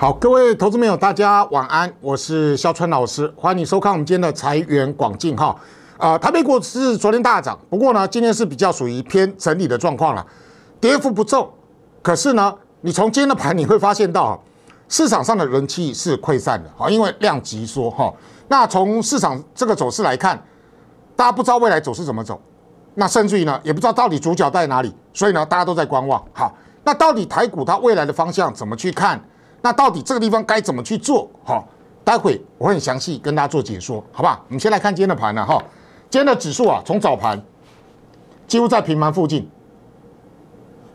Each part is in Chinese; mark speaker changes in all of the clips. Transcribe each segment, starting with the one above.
Speaker 1: 好，各位投资朋友，大家晚安，我是肖春老师，欢迎你收看我们今天的财源广进哈。啊，台北股市昨天大涨，不过呢，今天是比较属于偏整理的状况了，跌幅不重，可是呢，你从今天的盘你会发现到市场上的人气是溃散的，好，因为量急缩哈。那从市场这个走势来看，大家不知道未来走势怎么走，那甚至于呢，也不知道到底主角在哪里，所以呢，大家都在观望。好，那到底台股它未来的方向怎么去看？那到底这个地方该怎么去做？好，待会我很详细跟大家做解说，好吧？我们先来看今天的盘了哈。今天的指数啊，从早盘几乎在平盘附近，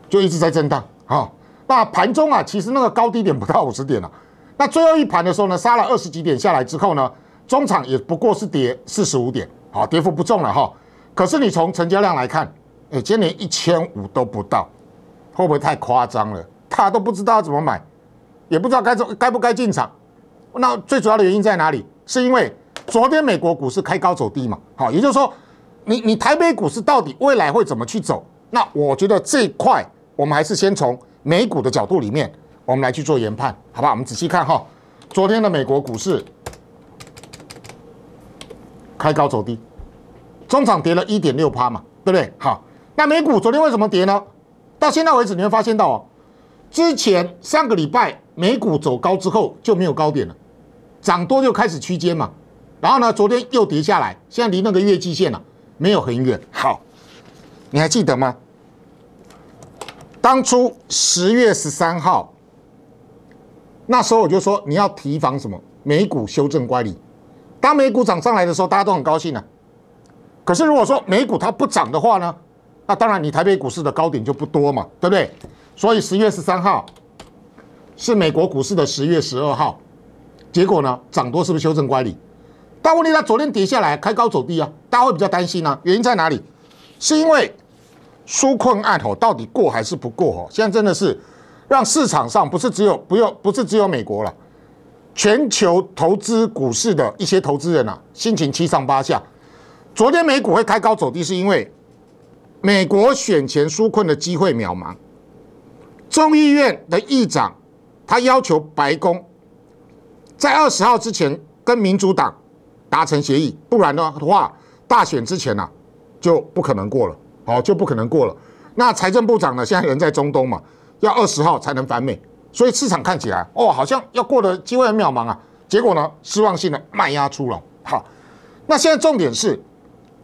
Speaker 1: 就一直在震荡。哈，那盘中啊，其实那个高低点不到五十点了。那最后一盘的时候呢，杀了二十几点下来之后呢，中场也不过是跌四十五点，好，跌幅不重了哈。可是你从成交量来看，哎，今天一千五都不到，会不会太夸张了？他都不知道怎么买。也不知道该走该不该进场，那最主要的原因在哪里？是因为昨天美国股市开高走低嘛？好，也就是说，你你台北股市到底未来会怎么去走？那我觉得这块我们还是先从美股的角度里面，我们来去做研判，好吧？我们仔细看哈，昨天的美国股市开高走低，中场跌了一点六趴嘛，对不对？好，那美股昨天为什么跌呢？到现在为止你会发现到哦。之前上个礼拜美股走高之后就没有高点了，涨多就开始区间嘛，然后呢昨天又跌下来，现在离那个月季线了没有很远。好，你还记得吗？当初十月十三号那时候我就说你要提防什么美股修正乖离。当美股涨上来的时候，大家都很高兴啊。可是如果说美股它不涨的话呢，那当然你台北股市的高点就不多嘛，对不对？所以十月十三号是美国股市的十月十二号，结果呢涨多是不是修正乖理？但问题它昨天跌下来开高走低啊，大家会比较担心呢。原因在哪里？是因为纾困案吼到底过还是不过吼？现在真的是让市场上不是只有不用不是只有美国了，全球投资股市的一些投资人啊心情七上八下。昨天美股会开高走低，是因为美国选前纾困的机会渺茫。众议院的议长，他要求白宫在二十号之前跟民主党达成协议，不然的话，大选之前呐就不可能过了，好，就不可能过了。那财政部长呢，现在人在中东嘛，要二十号才能返美，所以市场看起来哦，好像要过的机会很渺茫啊。结果呢，失望性的卖压出了，好，那现在重点是，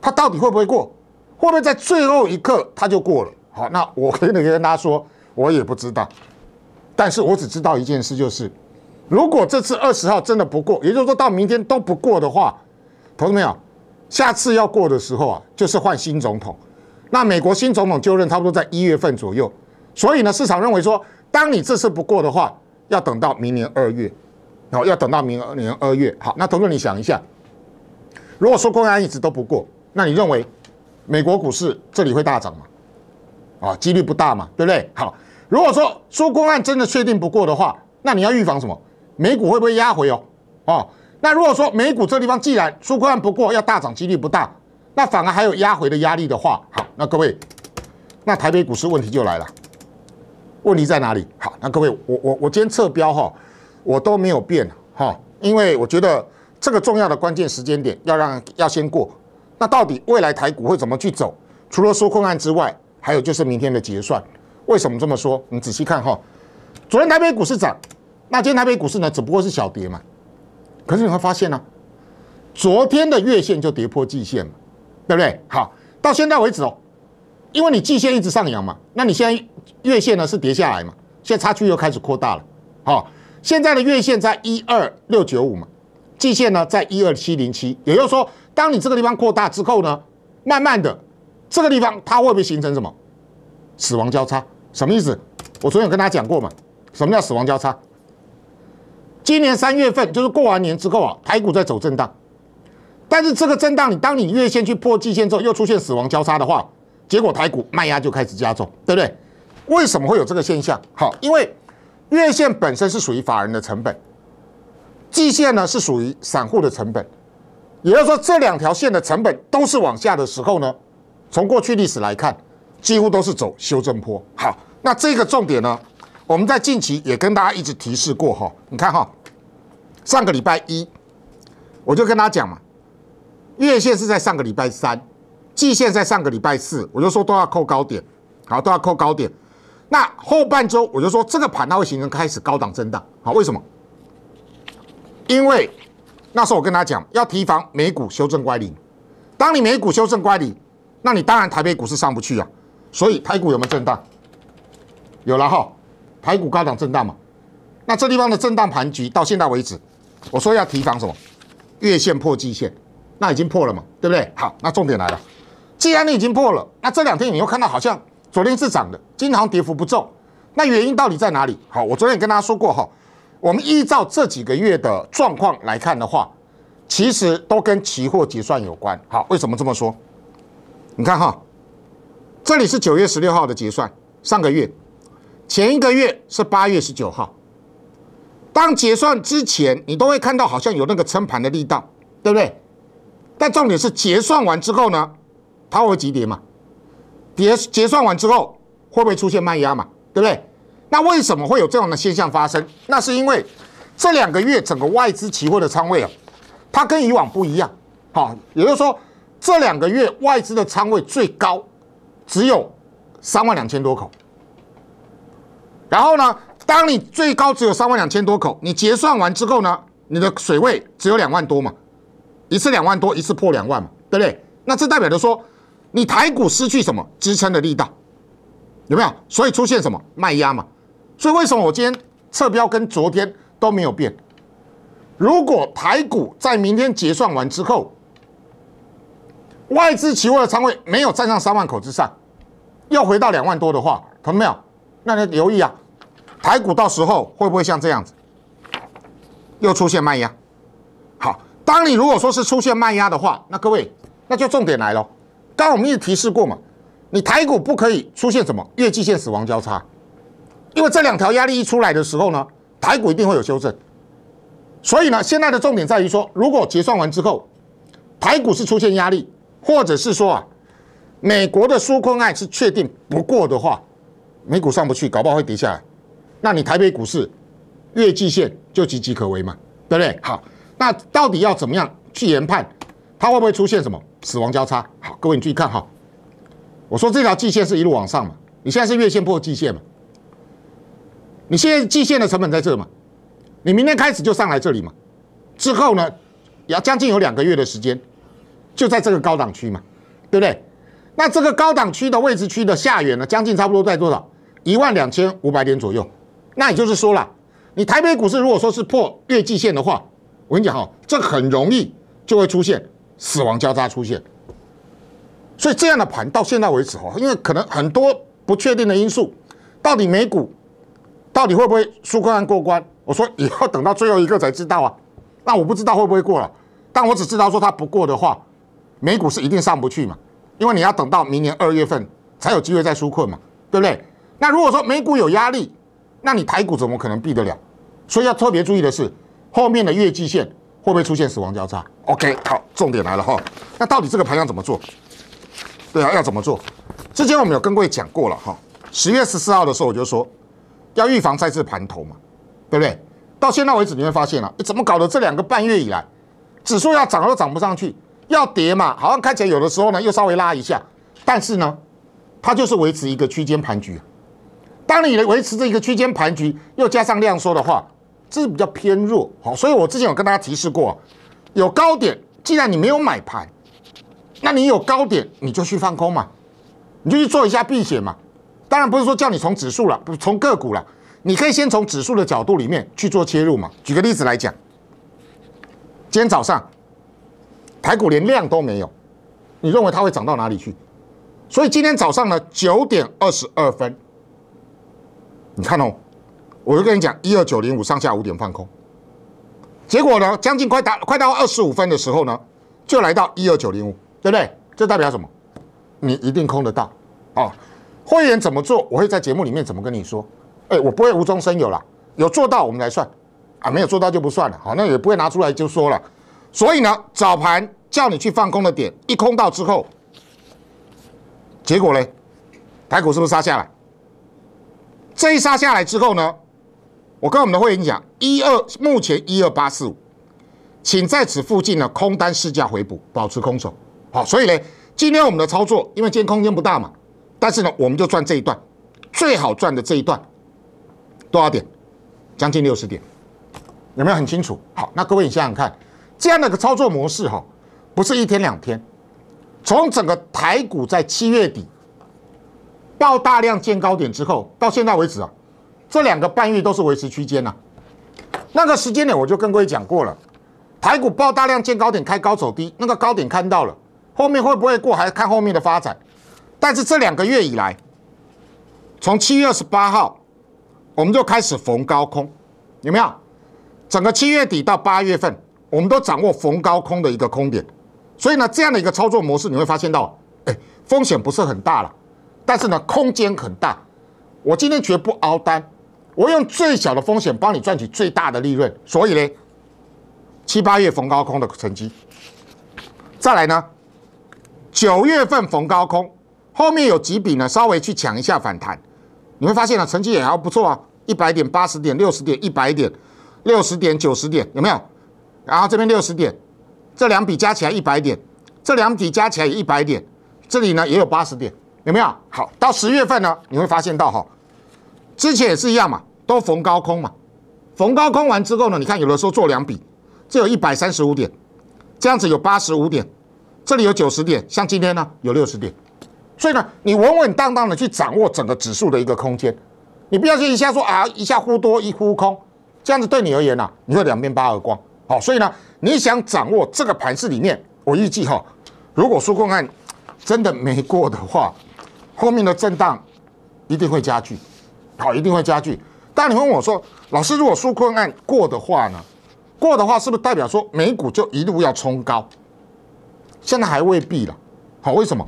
Speaker 1: 他到底会不会过？会不会在最后一刻他就过了？好，那我可你跟大家说。我也不知道，但是我只知道一件事，就是如果这次二十号真的不过，也就是说到明天都不过的话，同志们，下次要过的时候啊，就是换新总统。那美国新总统就任差不多在一月份左右，所以呢，市场认为说，当你这次不过的话，要等到明年二月，然后要等到明年二月。好，那同志们，你想一下，如果说公案一直都不过，那你认为美国股市这里会大涨吗？啊，几率不大嘛，对不对？好。如果说输空案真的确定不过的话，那你要预防什么？美股会不会压回哦？哦，那如果说美股这地方既然输空案不过，要大涨几率不大，那反而还有压回的压力的话，好，那各位，那台北股市问题就来了，问题在哪里？好，那各位，我我我今天测标哈，我都没有变哈，因为我觉得这个重要的关键时间点要让要先过，那到底未来台股会怎么去走？除了收控案之外，还有就是明天的结算。为什么这么说？你仔细看哈，昨天台北股市涨，那今天台北股市呢？只不过是小跌嘛。可是你会发现呢，昨天的月线就跌破季线对不对？好，到现在为止哦，因为你季线一直上扬嘛，那你现在月线呢是跌下来嘛？现在差距又开始扩大了。好，现在的月线在一二六九五嘛，季线呢在一二七零七，也就是说，当你这个地方扩大之后呢，慢慢的这个地方它会不会形成什么？死亡交叉什么意思？我昨天有跟大家讲过嘛？什么叫死亡交叉？今年三月份就是过完年之后啊，台股在走震荡，但是这个震荡，你当你月线去破季线之后，又出现死亡交叉的话，结果台股卖压就开始加重，对不对？为什么会有这个现象？好，因为月线本身是属于法人的成本，季线呢是属于散户的成本，也就是说这两条线的成本都是往下的时候呢，从过去历史来看。几乎都是走修正坡。好，那这个重点呢，我们在近期也跟大家一直提示过哈。你看哈，上个礼拜一我就跟大家讲嘛，月线是在上个礼拜三，季线在上个礼拜四，我就说都要扣高点，好，都要扣高点。那后半周我就说这个盘它会形成开始高档震荡，好，为什么？因为那时候我跟大家讲要提防美股修正乖离，当你美股修正乖离，那你当然台北股市上不去啊。所以排骨有没有震荡？有了哈，排骨高档震荡嘛。那这地方的震荡盘局到现在为止，我说要提防什么？月线破季线，那已经破了嘛，对不对？好，那重点来了，既然你已经破了，那这两天你又看到好像昨天是涨的，今天跌幅不重，那原因到底在哪里？好，我昨天也跟大家说过哈，我们依照这几个月的状况来看的话，其实都跟期货结算有关。好，为什么这么说？你看哈。这里是九月十六号的结算，上个月前一个月是八月十九号。当结算之前，你都会看到好像有那个撑盘的力道，对不对？但重点是结算完之后呢，它会急跌嘛？跌结算完之后会不会出现卖压嘛？对不对？那为什么会有这样的现象发生？那是因为这两个月整个外资期货的仓位啊，它跟以往不一样，好，也就是说这两个月外资的仓位最高。只有三万两千多口，然后呢？当你最高只有三万两千多口，你结算完之后呢？你的水位只有两万多嘛，一次两万多，一次破两万嘛，对不对？那这代表着说，你台股失去什么支撑的力道？有没有？所以出现什么卖压嘛？所以为什么我今天测标跟昨天都没有变？如果台股在明天结算完之后，外资期货的仓位没有站上三万口之上？要回到两万多的话，朋友。没有？那你留意啊。台股到时候会不会像这样子，又出现卖压？好，当你如果说是出现卖压的话，那各位那就重点来了。刚刚我们一直提示过嘛，你台股不可以出现什么月季线死亡交叉，因为这两条压力一出来的时候呢，台股一定会有修正。所以呢，现在的重点在于说，如果结算完之后，台股是出现压力，或者是说啊。美国的纾困案是确定不过的话，美股上不去，搞不好会跌下来，那你台北股市月季线就岌岌可危嘛，对不对？好，那到底要怎么样去研判它会不会出现什么死亡交叉？好，各位你注意看哈，我说这条季线是一路往上嘛，你现在是月线破季线嘛，你现在季线的成本在这嘛，你明天开始就上来这里嘛，之后呢要将近有两个月的时间，就在这个高档区嘛，对不对？那这个高档区的位置区的下缘呢，将近差不多在多少？一万两千五百点左右。那也就是说了，你台北股市如果说是破月季线的话，我跟你讲哈，这很容易就会出现死亡交叉出现。所以这样的盘到现在为止哈，因为可能很多不确定的因素，到底美股到底会不会舒克案过关？我说也要等到最后一个才知道啊。那我不知道会不会过了，但我只知道说它不过的话，美股是一定上不去嘛。因为你要等到明年二月份才有机会再纾困嘛，对不对？那如果说美股有压力，那你台股怎么可能避得了？所以要特别注意的是，后面的月季线会不会出现死亡交叉？OK，好，重点来了哈。那到底这个盘要怎么做？对啊，要怎么做？之前我们有跟各位讲过了哈，十月十四号的时候我就说，要预防再次盘头嘛，对不对？到现在为止，你会发现了，怎么搞的？这两个半月以来，指数要涨都涨不上去。要跌嘛，好像看起来有的时候呢又稍微拉一下，但是呢，它就是维持一个区间盘局。当你维持这一个区间盘局，又加上量缩的话，这是比较偏弱。好，所以我之前有跟大家提示过，有高点，既然你没有买盘，那你有高点你就去放空嘛，你就去做一下避险嘛。当然不是说叫你从指数了，不从个股了，你可以先从指数的角度里面去做切入嘛。举个例子来讲，今天早上。台股连量都没有，你认为它会涨到哪里去？所以今天早上呢，九点二十二分，你看哦，我就跟你讲，一二九零五上下五点放空，结果呢，将近快达快到二十五分的时候呢，就来到一二九零五，对不对？这代表什么？你一定空得到啊！会员怎么做？我会在节目里面怎么跟你说？哎，我不会无中生有啦，有做到我们来算啊，没有做到就不算了，好，那也不会拿出来就说了。所以呢，早盘叫你去放空的点一空到之后，结果呢，台股是不是杀下来？这一杀下来之后呢，我跟我们的会员讲，一二目前一二八四五，请在此附近呢空单试价回补，保持空手。好，所以呢，今天我们的操作，因为今天空间不大嘛，但是呢，我们就赚这一段，最好赚的这一段多少点？将近六十点，有没有很清楚？好，那各位你想想看。这样的一个操作模式哈，不是一天两天。从整个台股在七月底爆大量见高点之后，到现在为止啊，这两个半月都是维持区间呐。那个时间点我就跟各位讲过了，台股爆大量见高点，开高走低，那个高点看到了，后面会不会过，还看后面的发展。但是这两个月以来，从七月二十八号，我们就开始逢高空，有没有？整个七月底到八月份。我们都掌握逢高空的一个空点，所以呢，这样的一个操作模式，你会发现到，哎，风险不是很大了，但是呢，空间很大。我今天绝不熬单，我用最小的风险帮你赚取最大的利润。所以呢，七八月逢高空的成绩，再来呢，九月份逢高空，后面有几笔呢，稍微去抢一下反弹，你会发现呢，成绩也还不错啊，一百点、八十点、六十点、一百点、六十点、九十点，有没有？然后这边六十点，这两笔加起来一百点，这两笔加起来一百点，这里呢也有八十点，有没有？好，到十月份呢，你会发现到哈，之前也是一样嘛，都逢高空嘛，逢高空完之后呢，你看有的时候做两笔，这有一百三十五点，这样子有八十五点，这里有九十点，像今天呢有六十点，所以呢，你稳稳当当的去掌握整个指数的一个空间，你不要去一下说啊一下呼多一呼空，这样子对你而言啊，你会两边八耳光。好，所以呢，你想掌握这个盘势里面，我预计哈，如果纾困案真的没过的话，后面的震荡一定会加剧，好，一定会加剧。但你问我说，老师，如果纾困案过的话呢？过的话是不是代表说美股就一路要冲高？现在还未必了，好，为什么？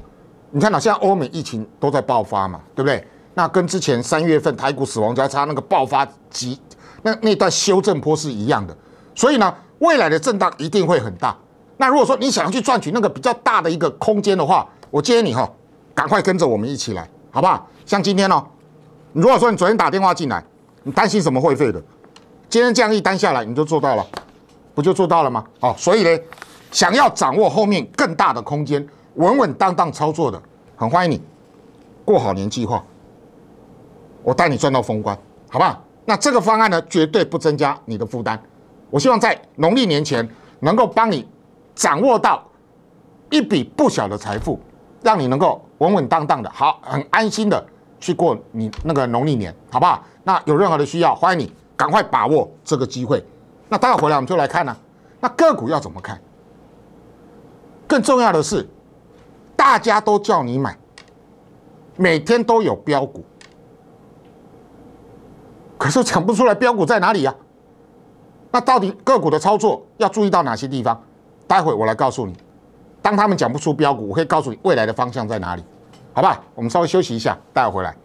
Speaker 1: 你看到现在欧美疫情都在爆发嘛，对不对？那跟之前三月份台股死亡交叉那个爆发急，那那段修正坡是一样的，所以呢？未来的震荡一定会很大。那如果说你想要去赚取那个比较大的一个空间的话，我建议你哈，赶快跟着我们一起来，好不好？像今天哦，你如果说你昨天打电话进来，你担心什么会费的，今天这样一单下来你就做到了，不就做到了吗？好，所以呢，想要掌握后面更大的空间，稳稳当当操作的，很欢迎你。过好年计划，我带你赚到封关，好不好？那这个方案呢，绝对不增加你的负担。我希望在农历年前能够帮你掌握到一笔不小的财富，让你能够稳稳当当的好，很安心的去过你那个农历年，好不好？那有任何的需要，欢迎你赶快把握这个机会。那待会回来我们就来看呢，那个股要怎么看？更重要的是，大家都叫你买，每天都有标股，可是讲不出来标股在哪里呀？那到底个股的操作要注意到哪些地方？待会我来告诉你。当他们讲不出标股，我可以告诉你未来的方向在哪里，好吧？我们稍微休息一下，待会回来。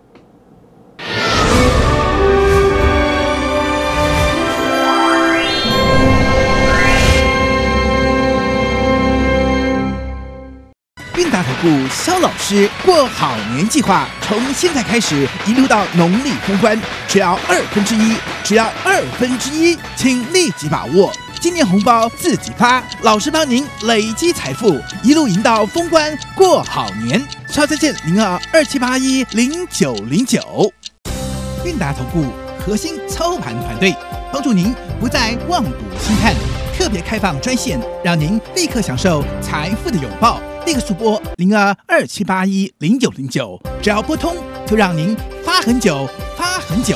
Speaker 2: 韵达投顾肖老师过好年计划，从现在开始一路到农历封关，只要二分之一，只要二分之一，请立即把握，今年红包自己发，老师帮您累积财富，一路赢到封关过好年。超再见零二二七八一零九零九，韵达投顾核心操盘团队帮助您不再望股兴叹，特别开放专线，让您立刻享受财富的拥抱。这个速播零二二七八一零九零九，只要拨通就让您发很久发很久，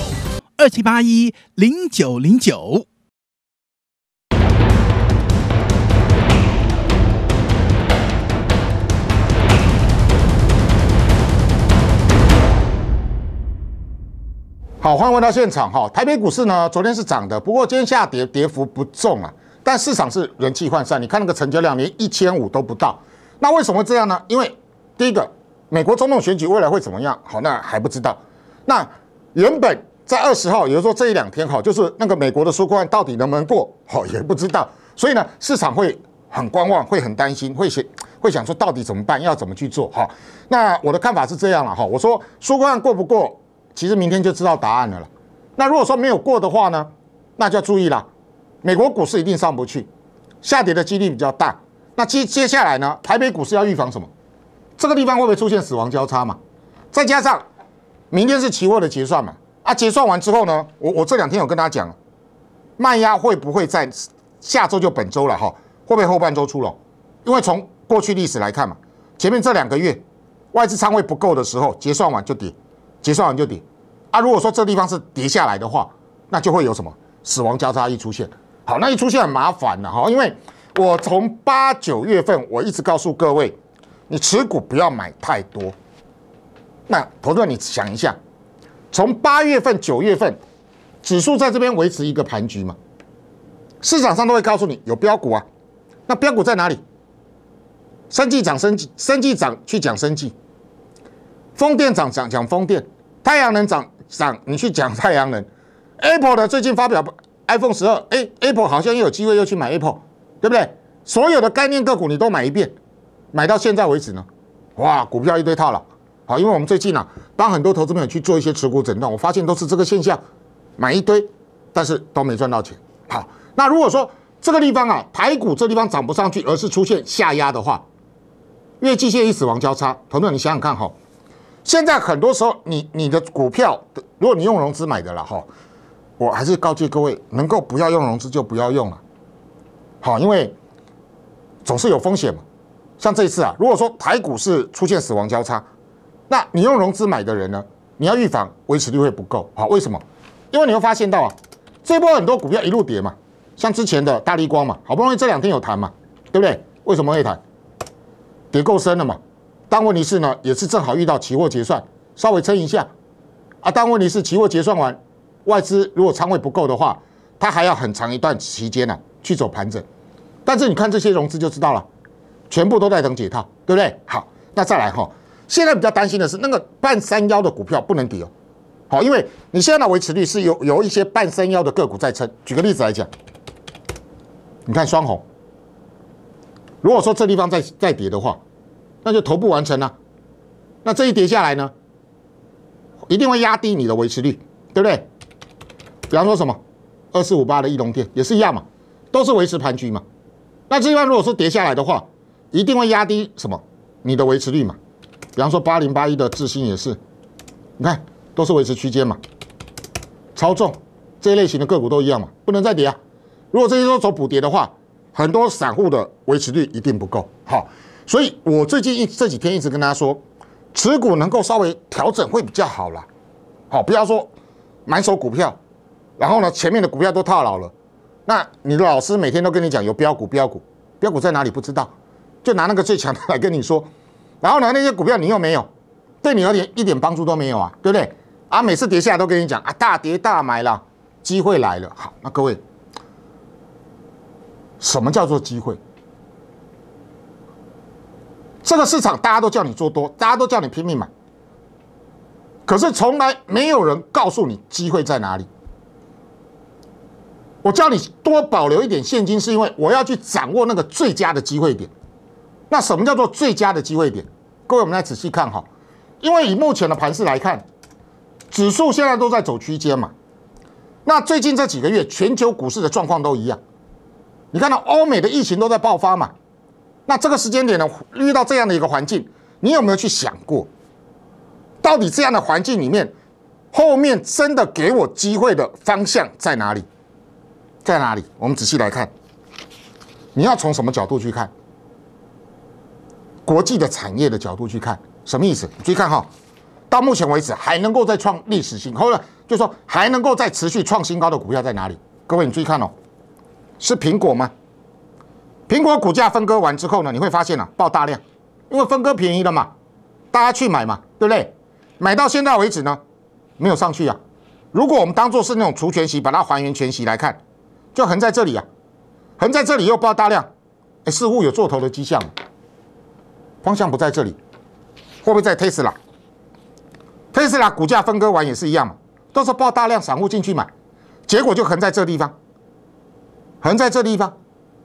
Speaker 2: 二七八一零九零九。
Speaker 1: 好，欢迎回到现场哈。台北股市呢，昨天是涨的，不过今天下跌，跌幅不重啊。但市场是人气涣散，你看那个成交量连一千五都不到。那为什么这样呢？因为第一个，美国总统选举未来会怎么样？好，那还不知道。那原本在二十号，也就是说这一两天，哈，就是那个美国的舒克案到底能不能过？好，也不知道。所以呢，市场会很观望，会很担心，会想，会想说到底怎么办，要怎么去做？哈，那我的看法是这样了。哈，我说舒克案过不过，其实明天就知道答案了。那如果说没有过的话呢，那就要注意了，美国股市一定上不去，下跌的几率比较大。那接接下来呢？台北股市要预防什么？这个地方会不会出现死亡交叉嘛？再加上明天是期货的结算嘛？啊，结算完之后呢？我我这两天有跟大家讲，卖压会不会在下周就本周了哈？会不会后半周出了？因为从过去历史来看嘛，前面这两个月外资仓位不够的时候，结算完就跌，结算完就跌。啊，如果说这地方是跌下来的话，那就会有什么死亡交叉一出现，好，那一出现很麻烦了哈，因为。我从八九月份，我一直告诉各位，你持股不要买太多。那头盾，你想一下，从八月份九月份，指数在这边维持一个盘局嘛？市场上都会告诉你有标股啊，那标股在哪里？生技涨生技，生技涨去讲生技；风电涨涨讲风电；太阳能涨涨你去讲太阳能。Apple 呢？最近发表 iPhone 十二，哎，Apple 好像又有机会又去买 Apple。对不对？所有的概念个股你都买一遍，买到现在为止呢，哇，股票一堆套了。好，因为我们最近啊，帮很多投资朋友去做一些持股诊断，我发现都是这个现象，买一堆，但是都没赚到钱。好，那如果说这个地方啊，排骨这地方涨不上去，而是出现下压的话，因为线械与死亡交叉。同志们，你想想看哈，现在很多时候你你的股票，如果你用融资买的了哈，我还是告诫各位，能够不要用融资就不要用了。好，因为总是有风险嘛。像这一次啊，如果说台股是出现死亡交叉，那你用融资买的人呢，你要预防维持率会不够。好，为什么？因为你会发现到啊，这波很多股票一路跌嘛，像之前的大力光嘛，好不容易这两天有谈嘛，对不对？为什么会谈？跌够深了嘛。但问题是呢，也是正好遇到期货结算，稍微撑一下啊。但问题是期货结算完，外资如果仓位不够的话，它还要很长一段期间呢，去走盘整。但是你看这些融资就知道了，全部都在等解套，对不对？好，那再来哈。现在比较担心的是那个半山腰的股票不能跌哦。好，因为你现在的维持率是有有一些半山腰的个股在撑。举个例子来讲，你看双红，如果说这地方再再跌的话，那就头部完成了。那这一跌下来呢，一定会压低你的维持率，对不对？比方说什么二四五八的翼龙店也是一样嘛，都是维持盘局嘛。那这方如果是跌下来的话，一定会压低什么？你的维持率嘛。比方说八零八一的智新也是，你看都是维持区间嘛，超重这些类型的个股都一样嘛，不能再跌啊。如果这些都走补跌的话，很多散户的维持率一定不够。好，所以我最近一这几天一直跟大家说，持股能够稍微调整会比较好啦。好，不要说买手股票，然后呢前面的股票都套牢了。那你老师每天都跟你讲有标股，标股，标股在哪里不知道，就拿那个最强的来跟你说，然后呢那些股票你又没有，对你而言一点帮助都没有啊，对不对？啊，每次跌下来都跟你讲啊，大跌大买了，机会来了。好，那各位，什么叫做机会？这个市场大家都叫你做多，大家都叫你拼命买，可是从来没有人告诉你机会在哪里。我叫你多保留一点现金，是因为我要去掌握那个最佳的机会点。那什么叫做最佳的机会点？各位，我们来仔细看哈。因为以目前的盘势来看，指数现在都在走区间嘛。那最近这几个月，全球股市的状况都一样。你看到欧美的疫情都在爆发嘛？那这个时间点呢，遇到这样的一个环境，你有没有去想过，到底这样的环境里面，后面真的给我机会的方向在哪里？在哪里？我们仔细来看，你要从什么角度去看？国际的产业的角度去看，什么意思？你注意看哈，到目前为止还能够再创历史新高的，就说还能够再持续创新高的股票在哪里？各位你注意看哦，是苹果吗？苹果股价分割完之后呢，你会发现啊，爆大量，因为分割便宜了嘛，大家去买嘛，对不对？买到现在为止呢没有上去啊。如果我们当做是那种除权息把它还原全息来看。就横在这里啊，横在这里又爆大量，哎，似乎有做头的迹象，方向不在这里，会不会在 t e a t e 特斯拉股价分割完也是一样嘛，到时候爆大量散户进去买，结果就横在这地方，横在这地方，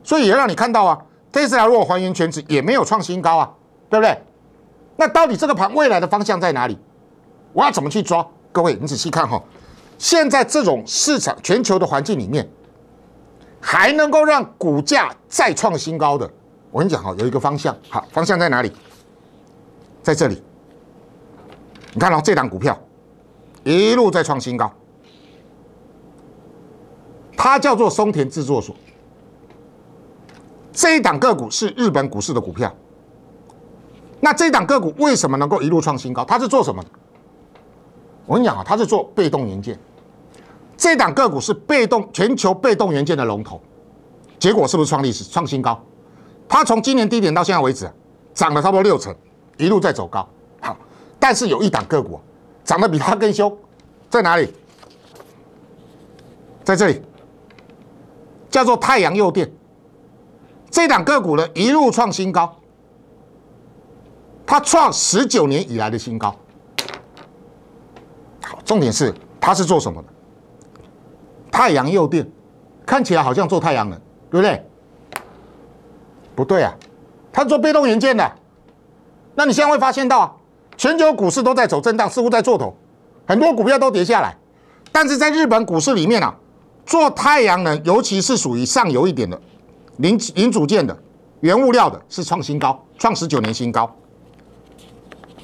Speaker 1: 所以也让你看到啊，特斯拉如果还原全值也没有创新高啊，对不对？那到底这个盘未来的方向在哪里？我要怎么去抓？各位，你仔细看哈，现在这种市场全球的环境里面。还能够让股价再创新高的，我跟你讲哈，有一个方向，好，方向在哪里？在这里，你看到这档股票一路在创新高，它叫做松田制作所。这一档个股是日本股市的股票。那这一档个股为什么能够一路创新高？它是做什么的？我跟你讲啊，它是做被动元件。这档个股是被动全球被动元件的龙头，结果是不是创历史创新高？它从今年低点到现在为止，涨了差不多六成，一路在走高。好，但是有一档个股涨得比它更凶，在哪里？在这里，叫做太阳诱电。这档个股呢一路创新高，它创十九年以来的新高。好，重点是它是做什么的？太阳诱电，看起来好像做太阳能，对不对？不对啊，它做被动元件的。那你现在会发现到，全球股市都在走震荡，似乎在做头，很多股票都跌下来。但是在日本股市里面啊，做太阳能，尤其是属于上游一点的零零组件的原物料的，是创新高，创十九年新高。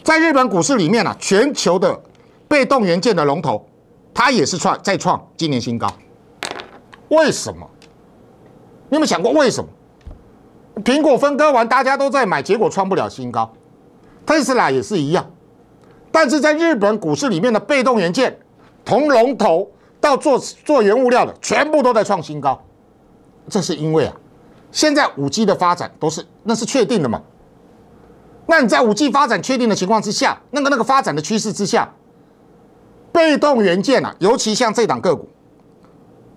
Speaker 1: 在日本股市里面啊，全球的被动元件的龙头，它也是创再创今年新高。为什么？你有没想过为什么？苹果分割完大家都在买，结果创不了新高。特斯拉也是一样。但是在日本股市里面的被动元件，从龙头到做做原物料的，全部都在创新高。这是因为啊，现在五 G 的发展都是那是确定的嘛？那你在五 G 发展确定的情况之下，那个那个发展的趋势之下，被动元件啊，尤其像这档个股。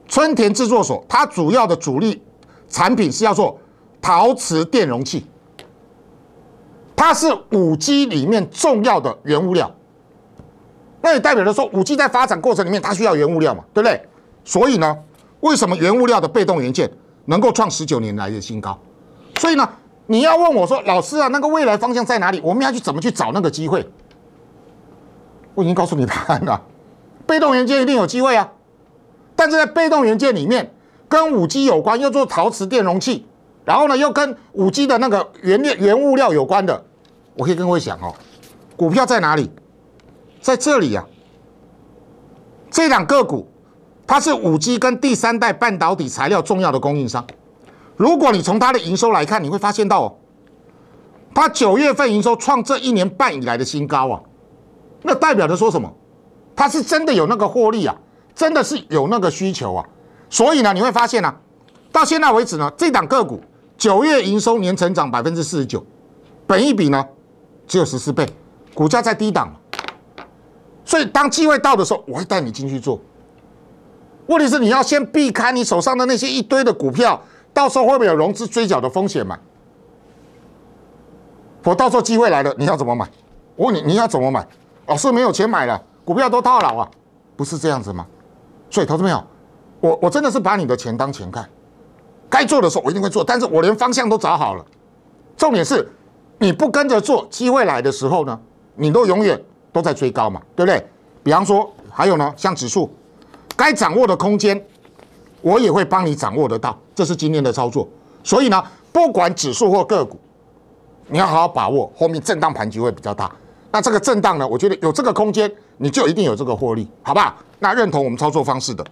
Speaker 1: 春田制作所，它主要的主力产品是要做陶瓷电容器，它是五 G 里面重要的原物料。那也代表着说，五 G 在发展过程里面，它需要原物料嘛，对不对？所以呢，为什么原物料的被动元件能够创十九年来的新高？所以呢，你要问我说，老师啊，那个未来方向在哪里？我们要去怎么去找那个机会？我已经告诉你答案了，被动元件一定有机会啊。但是在被动元件里面，跟五 G 有关，又做陶瓷电容器，然后呢又跟五 G 的那个原料、原物料有关的，我可以跟各位讲哦，股票在哪里？在这里呀。这两个股，它是五 G 跟第三代半导体材料重要的供应商。如果你从它的营收来看，你会发现到，它九月份营收创这一年半以来的新高啊，那代表着说什么？它是真的有那个获利啊。真的是有那个需求啊，所以呢，你会发现呢，到现在为止呢，这档个股九月营收年成长百分之四十九，本一比呢只有十四倍，股价在低档，所以当机会到的时候，我会带你进去做。问题是你要先避开你手上的那些一堆的股票，到时候会不会有融资追缴的风险嘛？我到时候机会来了，你要怎么买？我问你，你要怎么买？老师没有钱买了，股票都套牢啊，不是这样子吗？所以投资朋友，我我真的是把你的钱当钱看，该做的时候我一定会做，但是我连方向都找好了。重点是，你不跟着做，机会来的时候呢，你都永远都在追高嘛，对不对？比方说，还有呢，像指数，该掌握的空间，我也会帮你掌握得到，这是今天的操作。所以呢，不管指数或个股，你要好好把握，后面震荡盘机会比较大。那这个震荡呢？我觉得有这个空间，你就一定有这个获利，好不好？那认同我们操作方式的，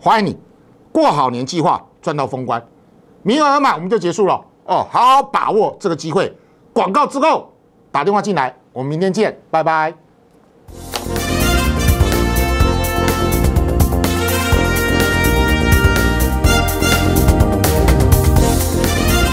Speaker 1: 欢迎你过好年计划赚到封关，名额满我们就结束了哦。好好把握这个机会，广告之后打电话进来，我们明天见，拜拜。